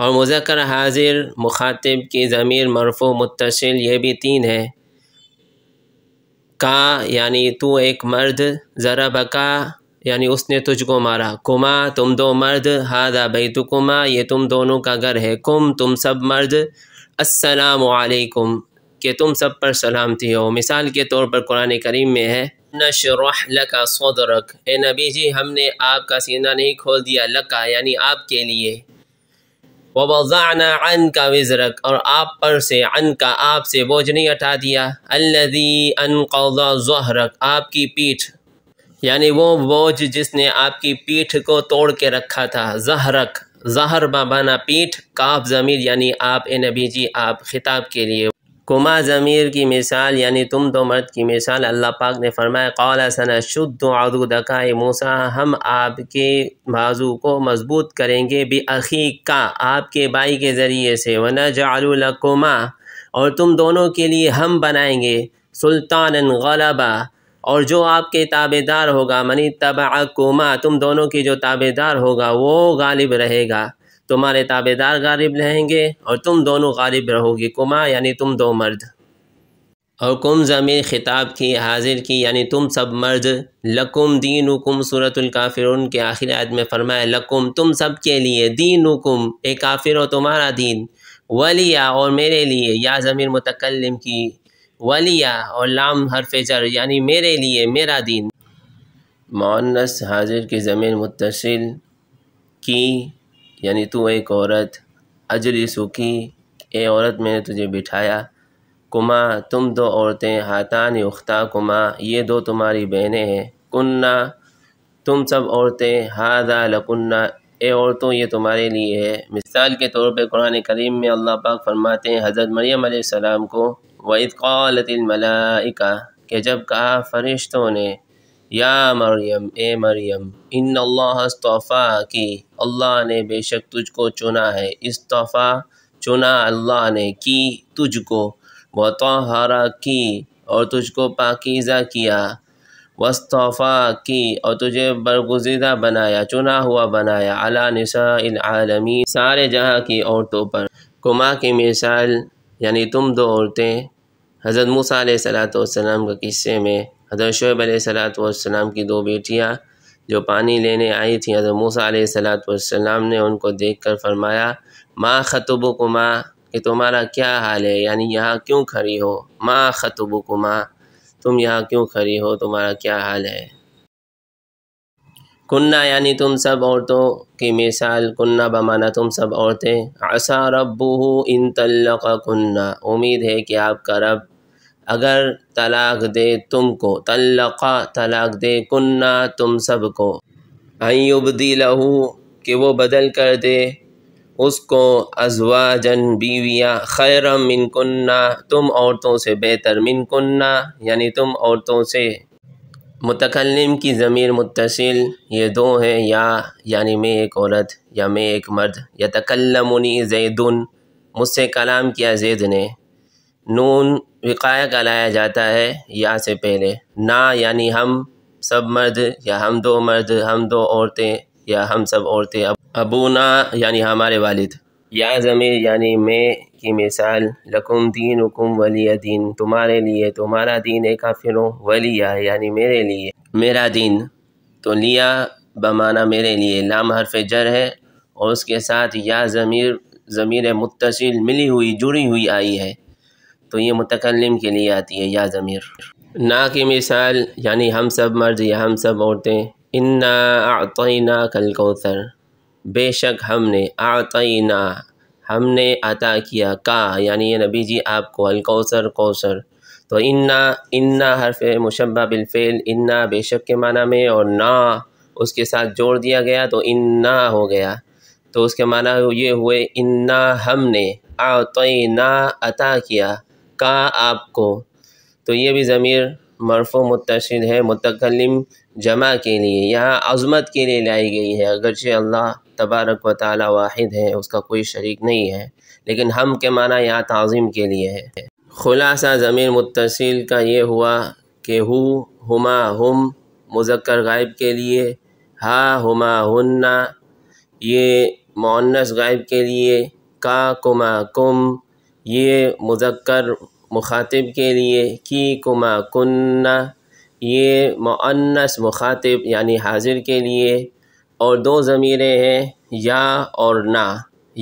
اور مذکر حاضر مخاطب کی ضمیر مرفو متصل یہ بھی تین ہے کا یعنی تو ایک مرد ذرا بکا یعنی اس نے تجھ کو مارا کما تم دو مرد ہادا بھائی تو کما یہ تم دونوں کا گھر ہے کم تم سب مرد السلام علیکم کہ تم سب پر سلامتی ہو مثال کے طور پر قرآن کریم میں ہے نشرح لکا صدرک اے نبی جی ہم نے آپ کا سینہ نہیں کھول دیا لکا یعنی آپ کے لیے و عن کا وزرک اور آپ پر سے عن کا آپ سے بوجھ نہیں اٹھا دیا الدی ان قہرق آپ کی پیٹھ یعنی وہ بوجھ جس نے آپ کی پیٹھ کو توڑ کے رکھا تھا زہرک زہر بابانہ پیٹھ کاف ضمیر یعنی آپ اے نبی جی آپ خطاب کے لیے کما ضمیر کی مثال یعنی تم دو مرد کی مثال اللہ پاک نے فرمایا قال قالاثنا شد و اردو دکائے موسا ہم آپ کے بازو کو مضبوط کریں گے عقی کا آپ کے بائی کے ذریعے سے ونج جعلکما اور تم دونوں کے لیے ہم بنائیں گے سلطان غلبہ اور جو آپ کے تابے دار ہوگا منی تبا تم دونوں کے جو تابے دار ہوگا وہ غالب رہے گا تمہارے تابے دار غارب رہیں گے اور تم دونوں غارب رہو گی کما یعنی تم دو مرد اور کم ضمیر خطاب کی حاضر کی یعنی تم سب مرد لکم دین کم صورت الکافرون کے آخر عید میں فرمائے لکم تم سب کے لیے دین کم اے کافر و تمہارا دین ولیہ اور میرے لیے یا ضمیر متکلم کی ولیا اور لام حرف جر یعنی میرے لیے میرا دین معنس حاضر کی ضمیر متصل کی یعنی تو ایک عورت اجلی سکی اے عورت میں نے تجھے بٹھایا کما تم دو عورتیں ہاتان اختا کما یہ دو تمہاری بہنیں ہیں کنّا تم سب عورتیں ہاضا لکنّا اے عورتوں یہ تمہارے لیے ہے مثال کے طور پہ قرآن کریم میں اللہ پاک فرماتے ہیں حضرت مریم علیہ السلام کو وعد قالت الملائکہ کہ جب کہا فرشتوں نے یا مریم اے مریم ان اللہ استعفا کی اللہ نے بے شک تجھ کو چنا ہے استعفا چنا اللہ نے کی تجھ کو بتا کی اور تجھ کو پاکیزہ کیا وس کی اور تجھے برگزیدہ بنایا چنا ہوا بنایا نساء العالمین سارے جہاں کی عورتوں پر کما کی مثال یعنی تم دو عورتیں حضرت علیہ صلاحۃۃ والسلام کے قصے میں حضرت شعیب علیہ السلام والسلام کی دو بیٹیاں جو پانی لینے آئی تھیں حضرت موسیٰ علیہ والسلام نے ان کو دیکھ کر فرمایا ماں خطب کہ تمہارا کیا حال ہے یعنی یہاں کیوں کھڑی ہو ماں خطبکما تم یہاں کیوں کھڑی ہو تمہارا کیا حال ہے کنہ یعنی تم سب عورتوں کی مثال کنہ بمانا تم سب عورتیں عصا ربو ہو ان کنہ امید ہے کہ آپ کا رب اگر طلاق دے تم کو تلقہ طلاق دے کنہ تم سب کو عئی لہو کہ وہ بدل کر دے اس کو ازوا جن خیرم من منکنہ تم عورتوں سے بہتر من منکنہ یعنی تم عورتوں سے متکلم کی ضمیر متصل یہ دو ہیں یا یعنی میں ایک عورت یا میں ایک مرد یا تکلّمنی زیدن مجھ سے کلام کیا زید نے نون وقایہ کا لایا جاتا ہے یا سے پہلے نا یعنی ہم سب مرد یا ہم دو مرد ہم دو عورتیں یا ہم سب عورتیں ابونا ابو نا یعنی ہمارے والد یا ضمیر یعنی میں کی مثال لکم دین حکم ولی دین تمہارے لیے تمہارا دین ہے کافروں ولیا یعنی میرے لیے میرا دین تو لیا بمانا میرے لیے لام حرف جر ہے اور اس کے ساتھ یا ضمیر ضمیر متصل ملی ہوئی جڑی ہوئی آئی ہے تو یہ متکلم کے لیے آتی ہے یا ضمیر نا کی مثال یعنی ہم سب مرد یا ہم سب عورتیں انا آ کل کوثر بے شک ہم نے آ ہم نے عطا کیا کا یعنی یہ نبی جی آپ کو الکوثر کوثر تو انا انا حرف مشبہ بالفعل انا بے شک کے معنی میں اور نا اس کے ساتھ جوڑ دیا گیا تو انا ہو گیا تو اس کے معنی یہ ہوئے انا ہم نے آ عطا کیا کا آپ کو تو یہ بھی ضمیر مرف و ہے متقلم جمع کے لیے یہاں عظمت کے لیے لائی گئی ہے اگرچہ اللہ تبارک و تعالی واحد ہے اس کا کوئی شریک نہیں ہے لیکن ہم کے معنی یہاں تعظیم کے لیے ہے خلاصہ ضمیر متصل کا یہ ہوا کہ ہو ہما ہم مذکر غائب کے لیے ہا ہما ہن یہ معنس غائب کے لیے کا کما کم یہ مذکر مخاطب کے لیے کی کما کنّہ یہ معنس مخاطب یعنی حاضر کے لیے اور دو ضمیریں ہیں یا اور نہ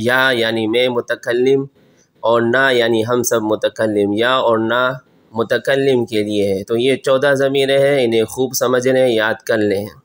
یا یعنی میں متکلم اور نہ یعنی ہم سب متکلم یا اور نہ متکلم کے لیے ہے تو یہ چودہ ضمیریں ہیں انہیں خوب سمجھ لیں یاد کر لیں